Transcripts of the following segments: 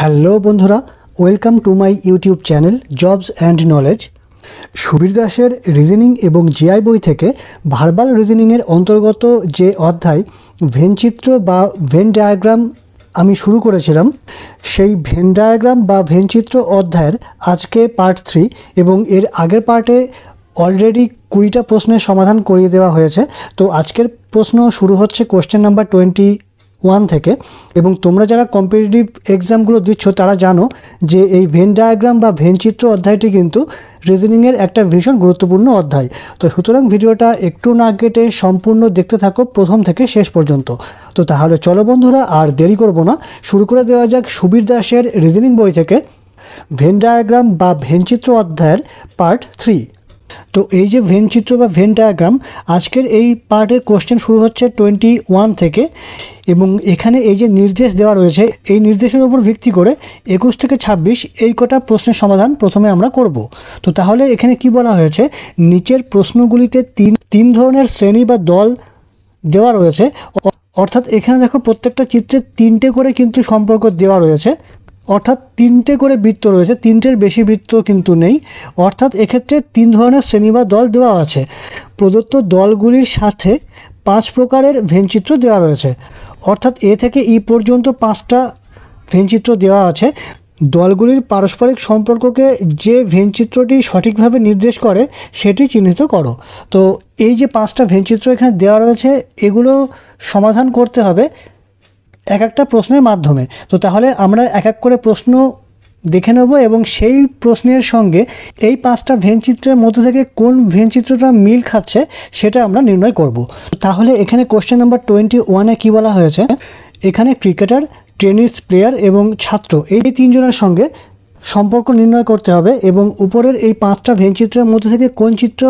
Hello বন্ধুরা welcome to my YouTube channel jobs and knowledge Subir দাসের reasoning এবং GI বই থেকে ভার্বাল রিজনিংয়ের অন্তর্গত যে অধ্যায় ভেনচিত্র বা ভেন ডায়াগ্রাম আমি শুরু করেছিলাম সেই ভেন ডায়াগ্রাম বা ভেনচিত্র অধ্যায়ের আজকে পার্ট থ্রি এবং এর আগের পার্টে অলরেডি কুড়িটা প্রশ্নের সমাধান করিয়ে দেওয়া হয়েছে তো আজকের প্রশ্ন শুরু হচ্ছে কোশ্চেন নাম্বার টোয়েন্টি ওয়ান থেকে এবং তোমরা যারা কম্পিটিটিভ এক্সামগুলো দিচ্ছ তারা জানো যে এই ভেন ডায়াগ্রাম বা ভেন চিত্র অধ্যায়টি কিন্তু রিজনিংয়ের একটা ভীষণ গুরুত্বপূর্ণ অধ্যায় তো সুতরাং ভিডিওটা একটু না কেটে সম্পূর্ণ দেখতে থাকো প্রথম থেকে শেষ পর্যন্ত তো তাহলে চলো বন্ধুরা আর দেরি করব না শুরু করে দেওয়া যাক সুবীর দাসের রিজনিং বই থেকে ভেন ডায়াগ্রাম বা ভেনচিত্র অধ্যায়ের পার্ট থ্রি তো এই যে ভেন চিত্র বা ভেন ডায়াগ্রাম আজকের এই পার্টের কোশ্চেন শুরু হচ্ছে টোয়েন্টি ওয়ান থেকে এবং এখানে এই যে নির্দেশ দেওয়া রয়েছে এই নির্দেশের উপর ভিত্তি করে একুশ থেকে ২৬ এই কটা প্রশ্নের সমাধান প্রথমে আমরা করব তো তাহলে এখানে কি বলা হয়েছে নিচের প্রশ্নগুলিতে তিন তিন ধরনের শ্রেণী বা দল দেওয়া রয়েছে অর্থাৎ এখানে দেখো প্রত্যেকটা চিত্রে তিনটে করে কিন্তু সম্পর্ক দেওয়া রয়েছে অর্থাৎ তিনটে করে বৃত্ত রয়েছে তিনটের বেশি বৃত্ত কিন্তু নেই অর্থাৎ এক্ষেত্রে তিন ধরনের শ্রেণী বা দল দেওয়া আছে প্রদত্ত দলগুলির সাথে পাঁচ প্রকারের ভেনচিত্র দেওয়া রয়েছে অর্থাৎ এ থেকে ই পর্যন্ত পাঁচটা ভেনচিত্র দেওয়া আছে দলগুলির পারস্পরিক সম্পর্ককে যে ভেনচিত্রটি সঠিকভাবে নির্দেশ করে সেটি চিহ্নিত করো তো এই যে পাঁচটা ভেনচিত্র এখানে দেওয়া রয়েছে এগুলো সমাধান করতে হবে এক একটা প্রশ্নের মাধ্যমে তো তাহলে আমরা এক এক করে প্রশ্ন দেখে নেব এবং সেই প্রশ্নের সঙ্গে এই পাঁচটা ভেনচিত্রের মধ্যে থেকে কোন ভেনচিত্রটা মিল খাচ্ছে সেটা আমরা নির্ণয় করব তাহলে এখানে কোশ্চেন নাম্বার টোয়েন্টি ওয়ানে কী বলা হয়েছে এখানে ক্রিকেটার টেনিস প্লেয়ার এবং ছাত্র এই তিনজনের সঙ্গে সম্পর্ক নির্ণয় করতে হবে এবং উপরের এই পাঁচটা ভেনচিত্রের মধ্যে থেকে কোন চিত্র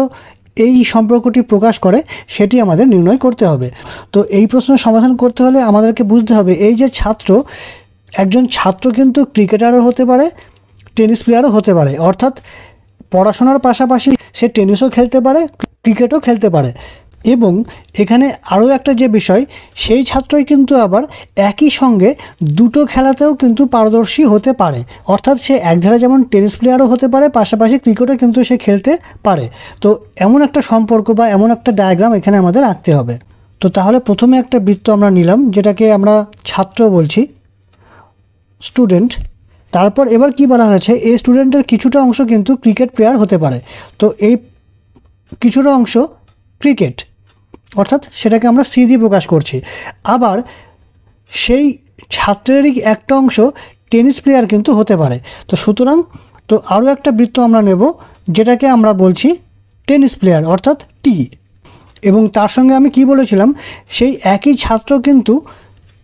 এই সম্পর্কটি প্রকাশ করে সেটি আমাদের নির্ণয় করতে হবে তো এই প্রশ্ন সমাধান করতে হলে আমাদেরকে বুঝতে হবে এই যে ছাত্র একজন ছাত্র কিন্তু ক্রিকেটারও হতে পারে টেনিস প্লেয়ারও হতে পারে অর্থাৎ পড়াশোনার পাশাপাশি সে টেনিসও খেলতে পারে ক্রিকেটও খেলতে পারে এবং এখানে আরও একটা যে বিষয় সেই ছাত্রই কিন্তু আবার একই সঙ্গে দুটো খেলাতেও কিন্তু পারদর্শী হতে পারে অর্থাৎ সে একধারে যেমন টেনিস প্লেয়ারও হতে পারে পাশাপাশি ক্রিকেটও কিন্তু সে খেলতে পারে তো এমন একটা সম্পর্ক বা এমন একটা ডায়াগ্রাম এখানে আমাদের আঁকতে হবে তো তাহলে প্রথমে একটা বৃত্ত আমরা নিলাম যেটাকে আমরা ছাত্র বলছি স্টুডেন্ট তারপর এবার কি বলা হয়েছে এই স্টুডেন্টের কিছুটা অংশ কিন্তু ক্রিকেট প্লেয়ার হতে পারে তো এই কিছুটা অংশ ক্রিকেট অর্থাৎ সেটাকে আমরা সি দিয়ে প্রকাশ করছি আবার সেই ছাত্রেরই একটা অংশ টেনিস প্লেয়ার কিন্তু হতে পারে তো সুতরাং তো আরও একটা বৃত্ত আমরা নেব যেটাকে আমরা বলছি টেনিস প্লেয়ার অর্থাৎ টি এবং তার সঙ্গে আমি কি বলেছিলাম সেই একই ছাত্র কিন্তু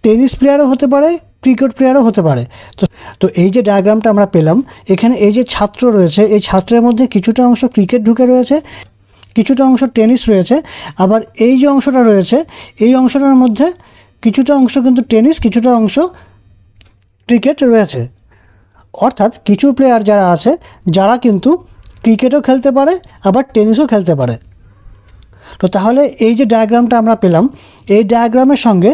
টেনিস প্লেয়ারও হতে পারে ক্রিকেট প্লেয়ারও হতে পারে তো তো এই যে ডায়াগ্রামটা আমরা পেলাম এখানে এই যে ছাত্র রয়েছে এই ছাত্রের মধ্যে কিছুটা অংশ ক্রিকেট ঢুকে রয়েছে কিছুটা অংশ টেনিস রয়েছে আবার এই যে অংশটা রয়েছে এই অংশটার মধ্যে কিছুটা অংশ কিন্তু টেনিস কিছুটা অংশ ক্রিকেট রয়েছে অর্থাৎ কিছু প্লেয়ার যারা আছে যারা কিন্তু ক্রিকেটও খেলতে পারে আবার টেনিসও খেলতে পারে তো তাহলে এই যে ডায়াগ্রামটা আমরা পেলাম এই ডায়াগ্রামের সঙ্গে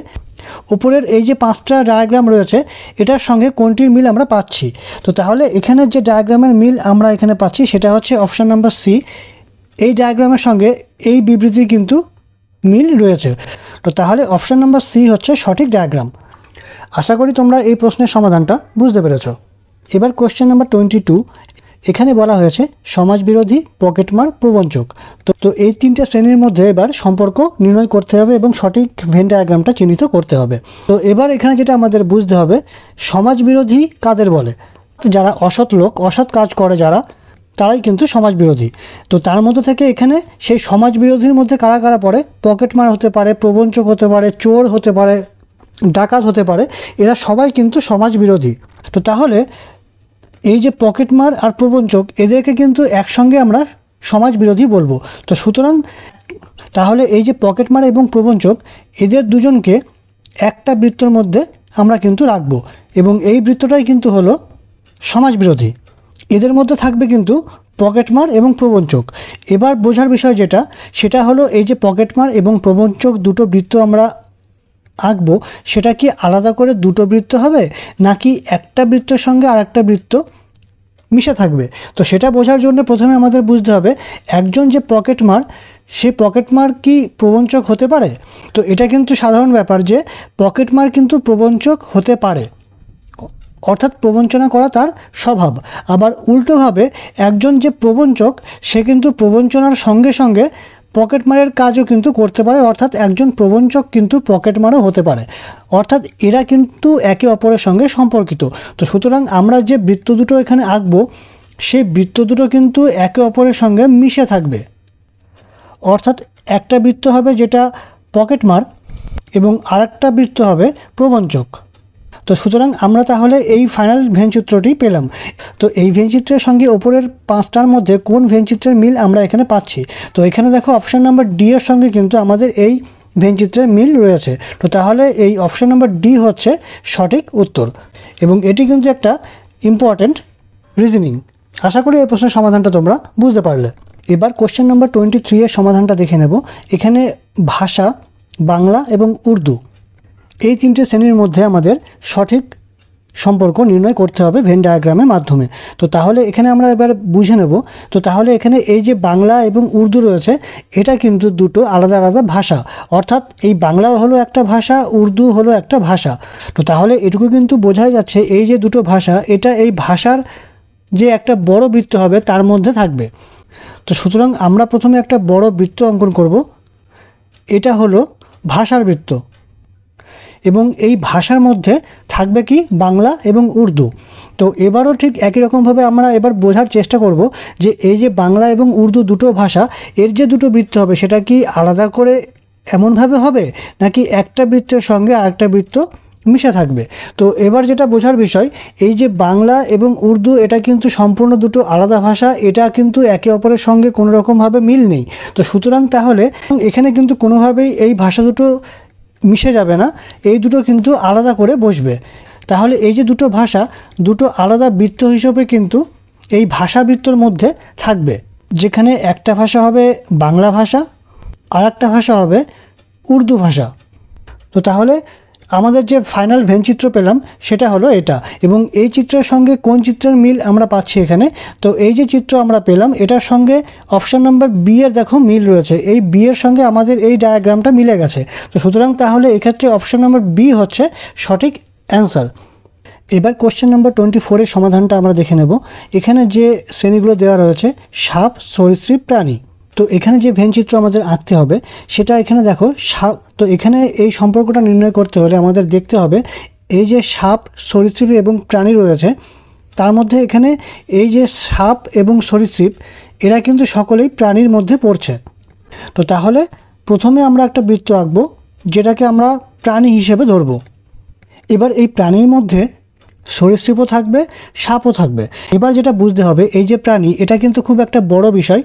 উপরের এই যে পাঁচটা ডায়াগ্রাম রয়েছে এটার সঙ্গে কোনটির মিল আমরা পাচ্ছি তো তাহলে এখানে যে ডায়াগ্রামের মিল আমরা এখানে পাচ্ছি সেটা হচ্ছে অপশান নাম্বার সি এই ডায়াগ্রামের সঙ্গে এই বিবৃতি কিন্তু মিল রয়েছে তো তাহলে অপশান নাম্বার সি হচ্ছে সঠিক ডায়াগ্রাম আশা করি তোমরা এই প্রশ্নের সমাধানটা বুঝতে পেরেছ এবার কোয়েশ্চেন নাম্বার টোয়েন্টি টু এখানে বলা হয়েছে সমাজবিরোধী পকেটমার প্রবঞ্চক তো তো এই তিনটে শ্রেণীর মধ্যে এবার সম্পর্ক নির্ণয় করতে হবে এবং সঠিক ভেন ডায়াগ্রামটা চিহ্নিত করতে হবে তো এবার এখানে যেটা আমাদের বুঝতে হবে সমাজবিরোধী কাদের বলে যারা অসৎ লোক অসৎ কাজ করে যারা তারাই কিন্তু সমাজ বিরোধী তো তার মধ্যে থেকে এখানে সেই সমাজ বিরোধীর মধ্যে কারা কারা পড়ে পকেটমার হতে পারে প্রবঞ্চক হতে পারে চোর হতে পারে ডাকাত হতে পারে এরা সবাই কিন্তু সমাজ বিরোধী তো তাহলে এই যে পকেটমার আর প্রবঞ্চক এদেরকে কিন্তু একসঙ্গে আমরা সমাজ বিরোধী বলবো তো সুতরাং তাহলে এই যে পকেটমার এবং প্রবঞ্চক এদের দুজনকে একটা বৃত্তর মধ্যে আমরা কিন্তু রাখবো এবং এই বৃত্তটাই কিন্তু হলো সমাজ বিরোধী এদের মধ্যে থাকবে কিন্তু পকেটমার এবং প্রবঞ্চক এবার বোঝার বিষয় যেটা সেটা হলো এই যে পকেটমার এবং প্রবঞ্চক দুটো বৃত্ত আমরা আঁকবো সেটা কি আলাদা করে দুটো বৃত্ত হবে নাকি একটা বৃত্তর সঙ্গে আর একটা বৃত্ত মিশে থাকবে তো সেটা বোঝার জন্য প্রথমে আমাদের বুঝতে হবে একজন যে পকেটমার সে পকেটমার কি প্রবঞ্চক হতে পারে তো এটা কিন্তু সাধারণ ব্যাপার যে পকেটমার কিন্তু প্রবঞ্চক হতে পারে অর্থাৎ প্রবঞ্চনা করা তার স্বভাব আবার উল্টোভাবে একজন যে প্রবঞ্চক সে কিন্তু প্রবঞ্চনার সঙ্গে সঙ্গে পকেটমারের কাজও কিন্তু করতে পারে অর্থাৎ একজন প্রবঞ্চক কিন্তু পকেটমারও হতে পারে অর্থাৎ এরা কিন্তু একে অপরের সঙ্গে সম্পর্কিত তো সুতরাং আমরা যে বৃত্ত দুটো এখানে আঁকবো সেই বৃত্ত দুটো কিন্তু একে অপরের সঙ্গে মিশে থাকবে অর্থাৎ একটা বৃত্ত হবে যেটা পকেটমার এবং আরেকটা বৃত্ত হবে প্রবঞ্চক তো সুতরাং আমরা তাহলে এই ফাইনাল ভেনচিত্রটি পেলাম তো এই ভেনচিত্রের সঙ্গে ওপরের পাঁচটার মধ্যে কোন ভেনচিত্রের মিল আমরা এখানে পাচ্ছি তো এখানে দেখো অপশান নাম্বার ডি এর সঙ্গে কিন্তু আমাদের এই ভেনচিত্রের মিল রয়েছে তো তাহলে এই অপশান নাম্বার ডি হচ্ছে সঠিক উত্তর এবং এটি কিন্তু একটা ইম্পর্ট্যান্ট রিজনিং আশা করি এই প্রশ্নের সমাধানটা তোমরা বুঝতে পারলে এবার কোশ্চেন নম্বর টোয়েন্টি থ্রি এর সমাধানটা দেখে নেব এখানে ভাষা বাংলা এবং উর্দু এই তিনটে শ্রেণীর মধ্যে আমাদের সঠিক সম্পর্ক নির্ণয় করতে হবে ভেন ডায়াগ্রামের মাধ্যমে তো তাহলে এখানে আমরা এবার বুঝে নেব তো তাহলে এখানে এই যে বাংলা এবং উর্দু রয়েছে এটা কিন্তু দুটো আলাদা আলাদা ভাষা অর্থাৎ এই বাংলা হলো একটা ভাষা উর্দু হলো একটা ভাষা তো তাহলে এটুকু কিন্তু বোঝাই যাচ্ছে এই যে দুটো ভাষা এটা এই ভাষার যে একটা বড় বৃত্ত হবে তার মধ্যে থাকবে তো সুতরাং আমরা প্রথমে একটা বড় বৃত্ত অঙ্কন করব এটা হলো ভাষার বৃত্ত এবং এই ভাষার মধ্যে থাকবে কি বাংলা এবং উর্দু তো এবারও ঠিক একই রকমভাবে আমরা এবার বোঝার চেষ্টা করব যে এই যে বাংলা এবং উর্দু দুটো ভাষা এর যে দুটো বৃত্ত হবে সেটা কি আলাদা করে এমনভাবে হবে নাকি একটা বৃত্তের সঙ্গে আরেকটা বৃত্ত মিশে থাকবে তো এবার যেটা বোঝার বিষয় এই যে বাংলা এবং উর্দু এটা কিন্তু সম্পূর্ণ দুটো আলাদা ভাষা এটা কিন্তু একে অপরের সঙ্গে কোনোরকমভাবে মিল নেই তো সুতরাং তাহলে এখানে কিন্তু কোনোভাবেই এই ভাষা দুটো মিশে যাবে না এই দুটো কিন্তু আলাদা করে বসবে তাহলে এই যে দুটো ভাষা দুটো আলাদা বৃত্ত হিসেবে কিন্তু এই ভাষা বৃত্তর মধ্যে থাকবে যেখানে একটা ভাষা হবে বাংলা ভাষা আর একটা ভাষা হবে উর্দু ভাষা তো তাহলে আমাদের যে ফাইনাল ভেন চিত্র পেলাম সেটা হলো এটা এবং এই চিত্রের সঙ্গে কোন চিত্রের মিল আমরা পাচ্ছি এখানে তো এই যে চিত্র আমরা পেলাম এটার সঙ্গে অপশান নাম্বার বি এর দেখো মিল রয়েছে এই বি এর সঙ্গে আমাদের এই ডায়াগ্রামটা মিলে গেছে তো সুতরাং তাহলে এক্ষেত্রে অপশান নাম্বার বি হচ্ছে সঠিক অ্যান্সার এবার কোশ্চেন নাম্বার টোয়েন্টি ফোরের সমাধানটা আমরা দেখে নেব এখানে যে শ্রেণীগুলো দেওয়া রয়েছে সাপ সরীসৃপ প্রাণী তো এখানে যে ভেনচিত্র আমাদের আঁকতে হবে সেটা এখানে দেখো সাপ তো এখানে এই সম্পর্কটা নির্ণয় করতে হলে আমাদের দেখতে হবে এই যে সাপ সরীসৃপ এবং প্রাণী রয়েছে তার মধ্যে এখানে এই যে সাপ এবং সরীসৃপ এরা কিন্তু সকলেই প্রাণীর মধ্যে পড়ছে তো তাহলে প্রথমে আমরা একটা বৃত্ত আঁকবো যেটাকে আমরা প্রাণী হিসেবে ধরব এবার এই প্রাণীর মধ্যে সরীসৃপও থাকবে সাপও থাকবে এবার যেটা বুঝতে হবে এই যে প্রাণী এটা কিন্তু খুব একটা বড় বিষয়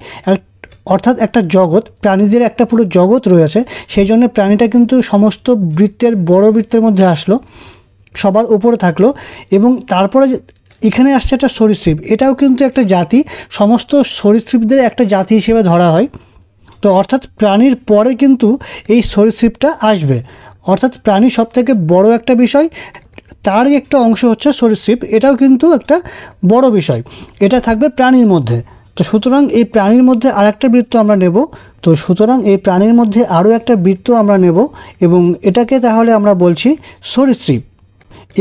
অর্থাৎ একটা জগৎ প্রাণীদের একটা পুরো জগৎ রয়েছে সেই জন্য প্রাণীটা কিন্তু সমস্ত বৃত্তের বড় বৃত্তের মধ্যে আসলো সবার উপরে থাকলো এবং তারপরে এখানে আসছে একটা সরীসৃপ এটাও কিন্তু একটা জাতি সমস্ত সরীসৃপদের একটা জাতি হিসেবে ধরা হয় তো অর্থাৎ প্রাণীর পরে কিন্তু এই সরীসৃপটা আসবে অর্থাৎ প্রাণী সবথেকে বড় একটা বিষয় তারই একটা অংশ হচ্ছে সরীসৃপ এটাও কিন্তু একটা বড় বিষয় এটা থাকবে প্রাণীর মধ্যে তো সুতরাং এই প্রাণীর মধ্যে আর একটা বৃত্ত আমরা নেব তো সুতরাং এই প্রাণীর মধ্যে আরও একটা বৃত্ত আমরা নেব এবং এটাকে তাহলে আমরা বলছি সরীসৃপ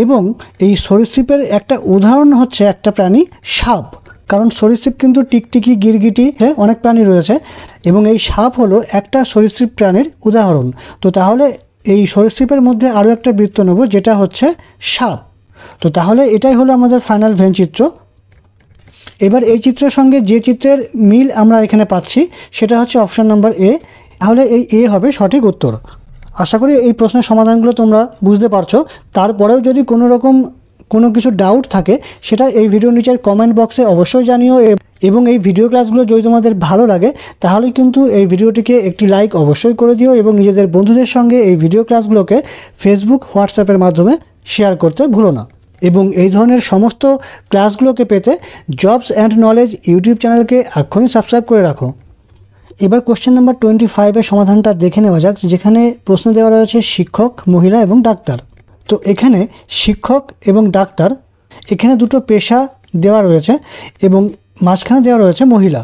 এবং এই সরীসৃপের একটা উদাহরণ হচ্ছে একটা প্রাণী সাপ কারণ সরীসৃপ কিন্তু টিকটিকি গিরগিটি হ্যাঁ, অনেক প্রাণী রয়েছে এবং এই সাপ হলো একটা সরীসৃপ প্রাণীর উদাহরণ তো তাহলে এই সরীসৃপের মধ্যে আরও একটা বৃত্ত নেব যেটা হচ্ছে সাপ তো তাহলে এটাই হলো আমাদের ফাইনাল ভেনচিত্র এবার এই চিত্রের সঙ্গে যে চিত্রের মিল আমরা এখানে পাচ্ছি সেটা হচ্ছে অপশান নাম্বার এ তাহলে এই এ হবে সঠিক উত্তর আশা করি এই প্রশ্নের সমাধানগুলো তোমরা বুঝতে পারছো তারপরেও যদি কোনো রকম কোনো কিছু ডাউট থাকে সেটা এই ভিডিওর নিচের কমেন্ট বক্সে অবশ্যই জানিও এবং এই ভিডিও ক্লাসগুলো যদি তোমাদের ভালো লাগে তাহলে কিন্তু এই ভিডিওটিকে একটি লাইক অবশ্যই করে দিও এবং নিজেদের বন্ধুদের সঙ্গে এই ভিডিও ক্লাসগুলোকে ফেসবুক হোয়াটসঅ্যাপের মাধ্যমে শেয়ার করতে ভুলো না এবং এই ধরনের সমস্ত ক্লাসগুলোকে পেতে জবস অ্যান্ড নলেজ ইউটিউব চ্যানেলকে এখনই সাবস্ক্রাইব করে রাখো এবার কোশ্চেন নাম্বার টোয়েন্টি ফাইভের সমাধানটা দেখে নেওয়া যাক যেখানে প্রশ্ন দেওয়া রয়েছে শিক্ষক মহিলা এবং ডাক্তার তো এখানে শিক্ষক এবং ডাক্তার এখানে দুটো পেশা দেওয়া রয়েছে এবং মাঝখানে দেওয়া রয়েছে মহিলা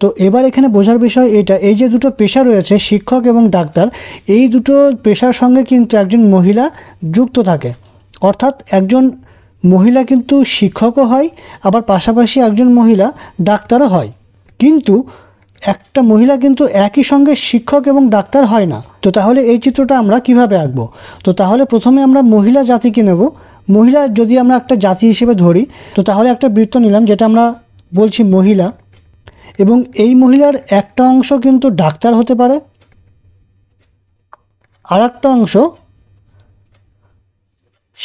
তো এবার এখানে বোঝার বিষয় এটা এই যে দুটো পেশা রয়েছে শিক্ষক এবং ডাক্তার এই দুটো পেশার সঙ্গে কিন্তু একজন মহিলা যুক্ত থাকে অর্থাৎ একজন মহিলা কিন্তু শিক্ষকও হয় আবার পাশাপাশি একজন মহিলা ডাক্তারও হয় কিন্তু একটা মহিলা কিন্তু একই সঙ্গে শিক্ষক এবং ডাক্তার হয় না তো তাহলে এই চিত্রটা আমরা কিভাবে আঁকবো তো তাহলে প্রথমে আমরা মহিলা জাতিকে নেব মহিলা যদি আমরা একটা জাতি হিসেবে ধরি তো তাহলে একটা বৃত্ত নিলাম যেটা আমরা বলছি মহিলা এবং এই মহিলার একটা অংশ কিন্তু ডাক্তার হতে পারে আর একটা অংশ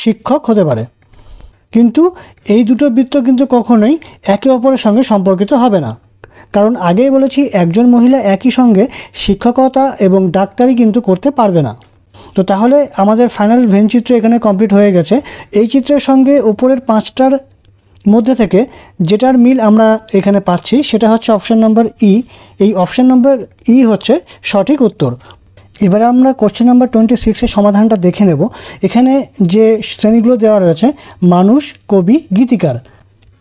শিক্ষক হতে পারে কিন্তু এই দুটো বৃত্ত কিন্তু কখনোই একে অপরের সঙ্গে সম্পর্কিত হবে না কারণ আগেই বলেছি একজন মহিলা একই সঙ্গে শিক্ষকতা এবং ডাক্তারি কিন্তু করতে পারবে না তো তাহলে আমাদের ফাইনাল ভেন চিত্র এখানে কমপ্লিট হয়ে গেছে এই চিত্রের সঙ্গে উপরের পাঁচটার মধ্যে থেকে যেটার মিল আমরা এখানে পাচ্ছি সেটা হচ্ছে অপশান নম্বর ই e। এই অপশান নম্বর ই e হচ্ছে সঠিক উত্তর এবারে আমরা কোশ্চেন নাম্বার টোয়েন্টি সিক্সের সমাধানটা দেখে নেব এখানে যে শ্রেণীগুলো দেওয়া রয়েছে মানুষ কবি গীতিকার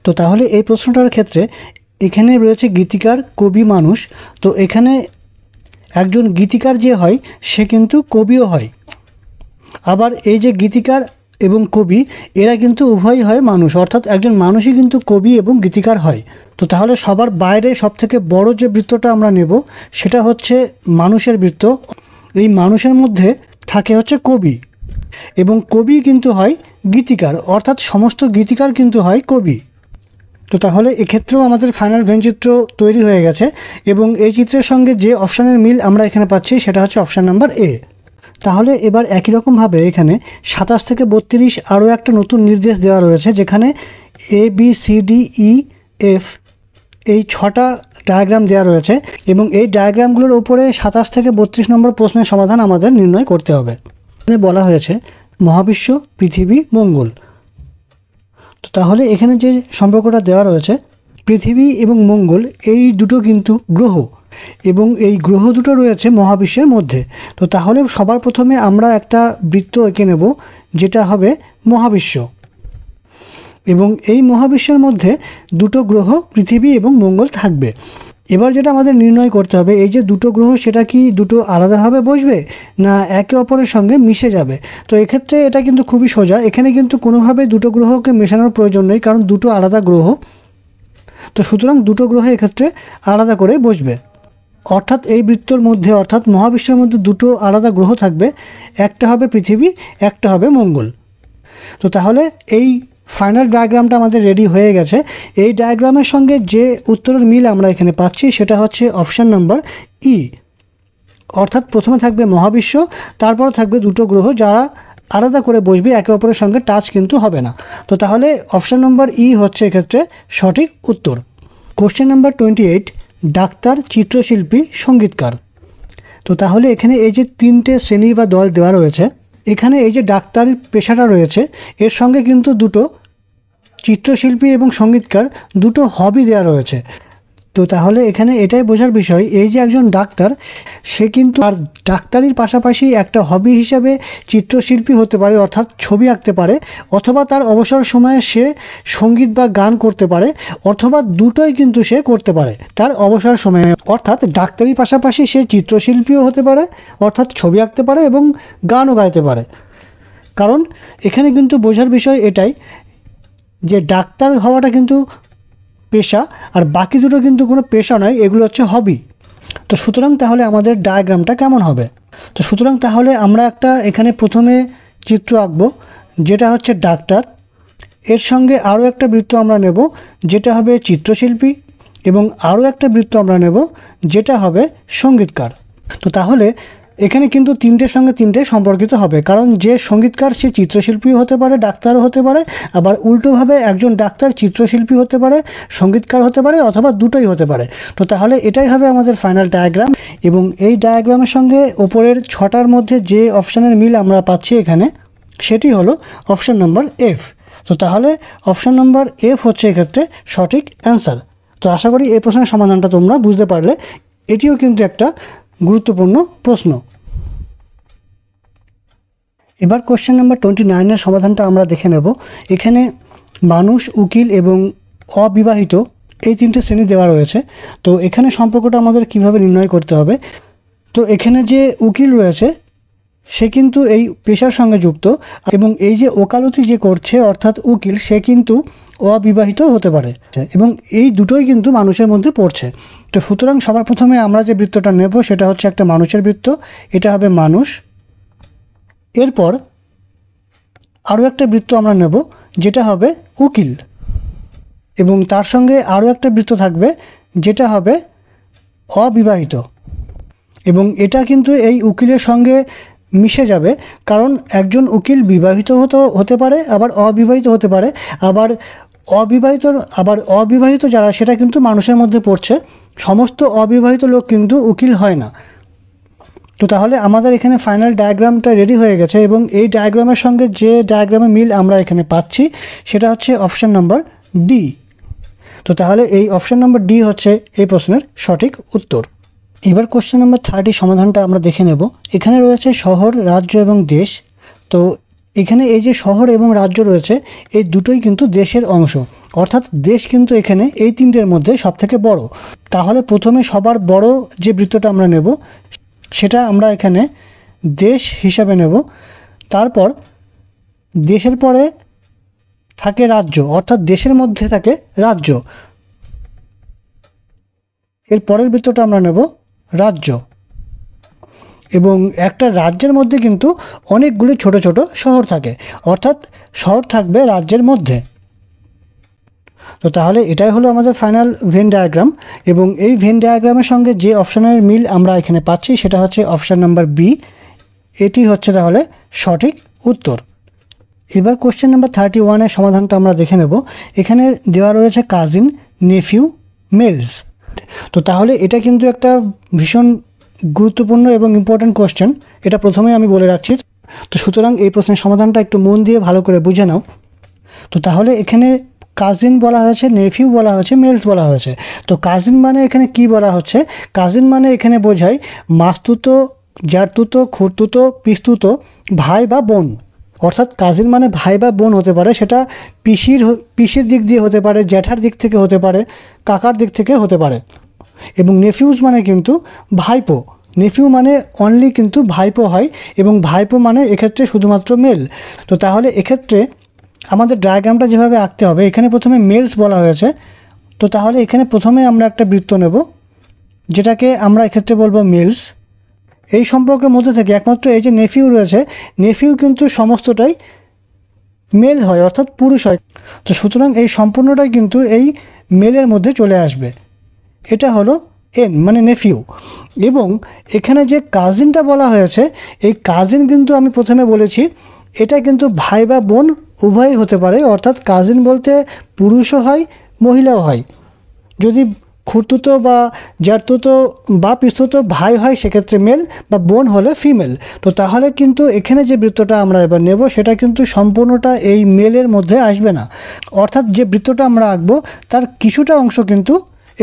তো তাহলে এই প্রশ্নটার ক্ষেত্রে এখানে রয়েছে গীতিকার কবি মানুষ তো এখানে একজন গীতিকার যে হয় সে কিন্তু কবিও হয় আবার এই যে গীতিকার এবং কবি এরা কিন্তু উভয়ই হয় মানুষ অর্থাৎ একজন মানুষই কিন্তু কবি এবং গীতিকার হয় তো তাহলে সবার বাইরে সবথেকে বড় যে বৃত্তটা আমরা নেব সেটা হচ্ছে মানুষের বৃত্ত এই মানুষের মধ্যে থাকে হচ্ছে কবি এবং কবি কিন্তু হয় গীতিকার অর্থাৎ সমস্ত গীতিকার কিন্তু হয় কবি তো তাহলে এক্ষেত্রেও আমাদের ফাইনাল ভেনচিত্র তৈরি হয়ে গেছে এবং এই চিত্রের সঙ্গে যে অপশানের মিল আমরা এখানে পাচ্ছি সেটা হচ্ছে অপশান নাম্বার এ তাহলে এবার একই রকমভাবে এখানে সাতাশ থেকে বত্রিশ আরও একটা নতুন নির্দেশ দেওয়া রয়েছে যেখানে A B C D E F এই ছটা ডায়াগ্রাম দেওয়া রয়েছে এবং এই ডায়াগ্রামগুলোর উপরে সাতাশ থেকে বত্রিশ নম্বর প্রশ্নের সমাধান আমাদের নির্ণয় করতে হবে এখানে বলা হয়েছে মহাবিশ্ব পৃথিবী মঙ্গল তো তাহলে এখানে যে সম্পর্কটা দেওয়া রয়েছে পৃথিবী এবং মঙ্গল এই দুটো কিন্তু গ্রহ এবং এই গ্রহ দুটো রয়েছে মহাবিশ্বের মধ্যে তো তাহলে সবার প্রথমে আমরা একটা বৃত্ত এঁকে নেব যেটা হবে মহাবিশ্ব এবং এই মহাবিশ্বের মধ্যে দুটো গ্রহ পৃথিবী এবং মঙ্গল থাকবে এবার যেটা আমাদের নির্ণয় করতে হবে এই যে দুটো গ্রহ সেটা কি দুটো আলাদাভাবে বসবে না একে অপরের সঙ্গে মিশে যাবে তো এক্ষেত্রে এটা কিন্তু খুবই সোজা এখানে কিন্তু কোনোভাবে দুটো গ্রহকে মেশানোর প্রয়োজন নেই কারণ দুটো আলাদা গ্রহ তো সুতরাং দুটো গ্রহ এক্ষেত্রে আলাদা করে বসবে অর্থাৎ এই বৃত্তর মধ্যে অর্থাৎ মহাবিশ্বের মধ্যে দুটো আলাদা গ্রহ থাকবে একটা হবে পৃথিবী একটা হবে মঙ্গল তো তাহলে এই ফাইনাল ডায়াগ্রামটা আমাদের রেডি হয়ে গেছে এই ডায়াগ্রামের সঙ্গে যে উত্তরের মিল আমরা এখানে পাচ্ছি সেটা হচ্ছে অপশান নাম্বার ই অর্থাৎ প্রথমে থাকবে মহাবিশ্ব তারপরে থাকবে দুটো গ্রহ যারা আলাদা করে বসবে একে অপরের সঙ্গে টাচ কিন্তু হবে না তো তাহলে অপশান নম্বর ই হচ্ছে এক্ষেত্রে সঠিক উত্তর question number twenty eight doctor চিত্রশিল্পী সঙ্গীতকার তো তাহলে এখানে এই যে তিনটে শ্রেণী বা দল দেওয়া রয়েছে এখানে এই যে ডাক্তারের পেশাটা রয়েছে এর সঙ্গে কিন্তু দুটো চিত্রশিল্পী এবং সঙ্গীতকার দুটো হবি দেওয়া রয়েছে তো তাহলে এখানে এটাই বোঝার বিষয় এই যে একজন ডাক্তার সে কিন্তু আর ডাক্তারির পাশাপাশি একটা হবি হিসাবে চিত্রশিল্পী হতে পারে অর্থাৎ ছবি আঁকতে পারে অথবা তার অবসর সময়ে সে সঙ্গীত বা গান করতে পারে অথবা দুটোই কিন্তু সে করতে পারে তার অবসর সময়ে অর্থাৎ ডাক্তারির পাশাপাশি সে চিত্রশিল্পীও হতে পারে অর্থাৎ ছবি আঁকতে পারে এবং গানও গাইতে পারে কারণ এখানে কিন্তু বোঝার বিষয় এটাই যে ডাক্তার হওয়াটা কিন্তু পেশা আর বাকি দুটো কিন্তু কোনো পেশা নয় এগুলো হচ্ছে হবি তো সুতরাং তাহলে আমাদের ডায়াগ্রামটা কেমন হবে তো সুতরাং তাহলে আমরা একটা এখানে প্রথমে চিত্র আঁকবো যেটা হচ্ছে ডাক্তার এর সঙ্গে আরও একটা বৃত্ত আমরা নেব যেটা হবে চিত্রশিল্পী এবং আরও একটা বৃত্ত আমরা নেব যেটা হবে সঙ্গীতকার তো তাহলে এখানে কিন্তু তিনটের সঙ্গে তিনটে সম্পর্কিত হবে কারণ যে সঙ্গীতকার সে চিত্রশিল্পীও হতে পারে ডাক্তারও হতে পারে আবার উল্টোভাবে একজন ডাক্তার চিত্রশিল্পী হতে পারে সঙ্গীতকার হতে পারে অথবা দুটোই হতে পারে তো তাহলে এটাই হবে আমাদের ফাইনাল ডায়াগ্রাম এবং এই ডায়াগ্রামের সঙ্গে ওপরের ছটার মধ্যে যে অপশানের মিল আমরা পাচ্ছি এখানে সেটি হলো অপশান নম্বর এফ তো তাহলে অপশান নম্বর এফ হচ্ছে এক্ষেত্রে সঠিক অ্যান্সার তো আশা করি এই প্রশ্নের সমাধানটা তোমরা বুঝতে পারলে এটিও কিন্তু একটা গুরুত্বপূর্ণ প্রশ্ন এবার কোশ্চেন নাম্বার টোয়েন্টি নাইনের সমাধানটা আমরা দেখে নেব এখানে মানুষ উকিল এবং অবিবাহিত এই তিনটে শ্রেণী দেওয়া রয়েছে তো এখানে সম্পর্কটা আমাদের কিভাবে নির্ণয় করতে হবে তো এখানে যে উকিল রয়েছে সে কিন্তু এই পেশার সঙ্গে যুক্ত এবং এই যে ওকালতি যে করছে অর্থাৎ উকিল সে কিন্তু অবিবাহিত হতে পারে এবং এই দুটোই কিন্তু মানুষের মধ্যে পড়ছে তো সুতরাং সবার প্রথমে আমরা যে বৃত্তটা নেব সেটা হচ্ছে একটা মানুষের বৃত্ত এটা হবে মানুষ এরপর আরও একটা বৃত্ত আমরা নেব যেটা হবে উকিল এবং তার সঙ্গে আরও একটা বৃত্ত থাকবে যেটা হবে অবিবাহিত এবং এটা কিন্তু এই উকিলের সঙ্গে মিশে যাবে কারণ একজন উকিল বিবাহিত হতে হতে পারে আবার অবিবাহিত হতে পারে আবার অবিবাহিত আবার অবিবাহিত যারা সেটা কিন্তু মানুষের মধ্যে পড়ছে সমস্ত অবিবাহিত লোক কিন্তু উকিল হয় না তো তাহলে আমাদের এখানে ফাইনাল ডায়াগ্রামটা রেডি হয়ে গেছে এবং এই ডায়াগ্রামের সঙ্গে যে ডায়াগ্রামের মিল আমরা এখানে পাচ্ছি সেটা হচ্ছে অপশান নম্বর ডি তো তাহলে এই অপশান নম্বর ডি হচ্ছে এই প্রশ্নের সঠিক উত্তর এবার কোশ্চেন নম্বর থার্টি সমাধানটা আমরা দেখে নেব এখানে রয়েছে শহর রাজ্য এবং দেশ তো এখানে এই যে শহর এবং রাজ্য রয়েছে এই দুটোই কিন্তু দেশের অংশ অর্থাৎ দেশ কিন্তু এখানে এই তিনটের মধ্যে সবথেকে বড় তাহলে প্রথমে সবার বড় যে বৃত্তটা আমরা নেব সেটা আমরা এখানে দেশ হিসাবে নেব তারপর দেশের পরে থাকে রাজ্য অর্থাৎ দেশের মধ্যে থাকে রাজ্য এর পরের বৃত্তটা আমরা নেব রাজ্য এবং একটা রাজ্যের মধ্যে কিন্তু অনেকগুলি ছোট ছোট শহর থাকে অর্থাৎ শহর থাকবে রাজ্যের মধ্যে তো তাহলে এটাই হলো আমাদের ফাইনাল ভেন ডায়াগ্রাম এবং এই ভেন ডায়াগ্রামের সঙ্গে যে অপশানের মিল আমরা এখানে পাচ্ছি সেটা হচ্ছে অপশান নাম্বার বি এটি হচ্ছে তাহলে সঠিক উত্তর এবার কোশ্চেন নাম্বার থার্টি ওয়ানের সমাধানটা আমরা দেখে নেব এখানে দেওয়া রয়েছে কাজিন নেফিউ মেলস তো তাহলে এটা কিন্তু একটা ভীষণ গুরুত্বপূর্ণ এবং ইম্পর্ট্যান্ট কোয়েশ্চেন এটা প্রথমে আমি বলে রাখছি তো সুতরাং এই প্রশ্নের সমাধানটা একটু মন দিয়ে ভালো করে বুঝে নাও তো তাহলে এখানে কাজিন বলা হয়েছে নেফিউ বলা হয়েছে মেলস বলা হয়েছে তো কাজিন মানে এখানে কি বলা হচ্ছে কাজিন মানে এখানে বোঝায় মাস্তুতো জ্যাঠতুতো খুঁড়তুতো পিস্তুতো ভাই বা বোন অর্থাৎ কাজিন মানে ভাই বা বোন হতে পারে সেটা পিসির পিসির দিক দিয়ে হতে পারে জ্যাঠার দিক থেকে হতে পারে কাকার দিক থেকে হতে পারে এবং নেফিউজ মানে কিন্তু ভাইপো নেফিউ মানে অনলি কিন্তু ভাইপো হয় এবং ভাইপো মানে এক্ষেত্রে শুধুমাত্র মেল তো তাহলে এক্ষেত্রে আমাদের ডায়াগ্রামটা যেভাবে আঁকতে হবে এখানে প্রথমে মেলস বলা হয়েছে তো তাহলে এখানে প্রথমে আমরা একটা বৃত্ত নেব যেটাকে আমরা এক্ষেত্রে বলবো মেলস এই সম্পর্কের মধ্যে থেকে একমাত্র এই যে নেফিউ রয়েছে নেফিউ কিন্তু সমস্তটাই মেল হয় অর্থাৎ পুরুষ হয় তো সুতরাং এই সম্পূর্ণটাই কিন্তু এই মেলের মধ্যে চলে আসবে এটা হলো এন মানে নেফিউ এবং এখানে যে কাজিনটা বলা হয়েছে এই কাজিন কিন্তু আমি প্রথমে বলেছি এটা কিন্তু ভাই বা বোন উভয়ই হতে পারে অর্থাৎ কাজিন বলতে পুরুষও হয় মহিলাও হয় যদি খুঁড়তুতো বা জ্যাঠতুতো বা পিস্তুত ভাই হয় সেক্ষেত্রে মেল বা বোন হলে ফিমেল তো তাহলে কিন্তু এখানে যে বৃত্তটা আমরা এবার নেব সেটা কিন্তু সম্পূর্ণটা এই মেলের মধ্যে আসবে না অর্থাৎ যে বৃত্তটা আমরা আঁকবো তার কিছুটা অংশ কিন্তু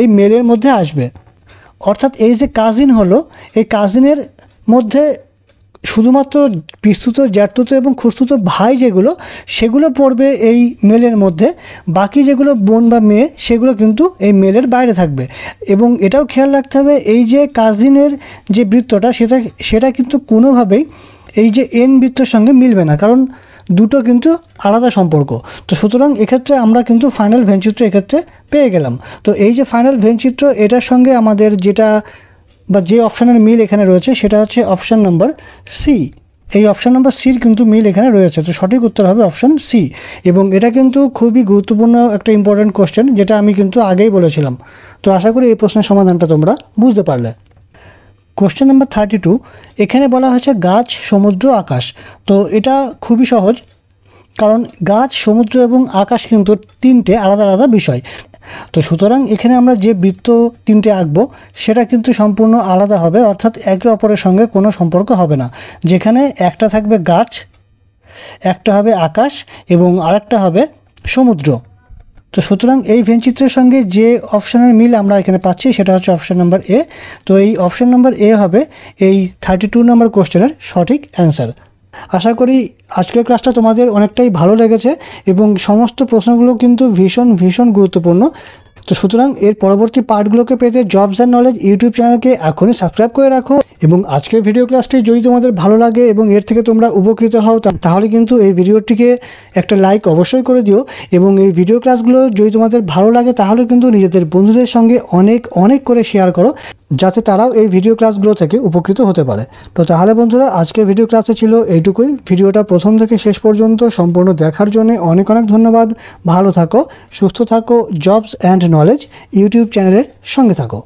এই মেলের মধ্যে আসবে অর্থাৎ এই যে কাজিন হলো এই কাজিনের মধ্যে শুধুমাত্র বিস্তুত জ্যাঠতুত এবং খুস্তুত ভাই যেগুলো সেগুলো পড়বে এই মেলের মধ্যে বাকি যেগুলো বোন বা মেয়ে সেগুলো কিন্তু এই মেলের বাইরে থাকবে এবং এটাও খেয়াল রাখতে হবে এই যে কাজিনের যে বৃত্তটা সেটা সেটা কিন্তু কোনোভাবেই এই যে এন বৃত্তর সঙ্গে মিলবে না কারণ দুটো কিন্তু আলাদা সম্পর্ক তো সুতরাং এক্ষেত্রে আমরা কিন্তু ফাইনাল ভেনচিত্র এক্ষেত্রে পেয়ে গেলাম তো এই যে ফাইনাল ভেনচিত্র এটার সঙ্গে আমাদের যেটা বা যে অপশানের মিল এখানে রয়েছে সেটা হচ্ছে অপশান নম্বর সি এই অপশান নাম্বার সির কিন্তু মিল এখানে রয়েছে তো সঠিক উত্তর হবে অপশান সি এবং এটা কিন্তু খুবই গুরুত্বপূর্ণ একটা ইম্পর্ট্যান্ট কোশ্চেন যেটা আমি কিন্তু আগেই বলেছিলাম তো আশা করি এই প্রশ্নের সমাধানটা তোমরা বুঝতে পারলে কোশ্চেন নাম্বার থার্টি টু এখানে বলা হয়েছে গাছ সমুদ্র আকাশ তো এটা খুবই সহজ কারণ গাছ সমুদ্র এবং আকাশ কিন্তু তিনটে আলাদা আলাদা বিষয় তো সুতরাং এখানে আমরা যে বৃত্ত তিনটে আঁকবো সেটা কিন্তু সম্পূর্ণ আলাদা হবে অর্থাৎ একে অপরের সঙ্গে কোনো সম্পর্ক হবে না যেখানে একটা থাকবে গাছ একটা হবে আকাশ এবং আরেকটা হবে সমুদ্র তো সুতরাং এই ভেনচিত্রের সঙ্গে যে অপশানের মিল আমরা এখানে পাচ্ছি সেটা হচ্ছে অপশান নাম্বার এ তো এই অপশান নাম্বার এ হবে এই থার্টি টু নাম্বার কোশ্চেনের সঠিক অ্যান্সার আশা করি আজকের ক্লাসটা তোমাদের অনেকটাই ভালো লেগেছে এবং সমস্ত প্রশ্নগুলো কিন্তু ভীষণ ভীষণ গুরুত্বপূর্ণ তো সুতরাং এর পরবর্তী পার্টগুলোকে পেতে জবস অ্যান্ড নলেজ ইউটিউব চ্যানেলকে এখনই সাবস্ক্রাইব করে রাখো এবং আজকের ভিডিও ক্লাসটি যদি তোমাদের ভালো লাগে এবং এর থেকে তোমরা উপকৃত হও তাহলে কিন্তু এই ভিডিওটিকে একটা লাইক অবশ্যই করে দিও এবং এই ভিডিও ক্লাসগুলো যদি তোমাদের ভালো লাগে তাহলে কিন্তু নিজেদের বন্ধুদের সঙ্গে অনেক অনেক করে শেয়ার করো যাতে তারাও এই ভিডিও ক্লাসগুলো থেকে উপকৃত হতে পারে তো তাহলে বন্ধুরা আজকের ভিডিও ক্লাসে ছিল এইটুকুই ভিডিওটা প্রথম থেকে শেষ পর্যন্ত সম্পূর্ণ দেখার জন্য অনেক অনেক ধন্যবাদ ভালো থাকো সুস্থ থাকো জবস অ্যান্ড নলেজ ইউটিউব চ্যানেলের সঙ্গে থাকো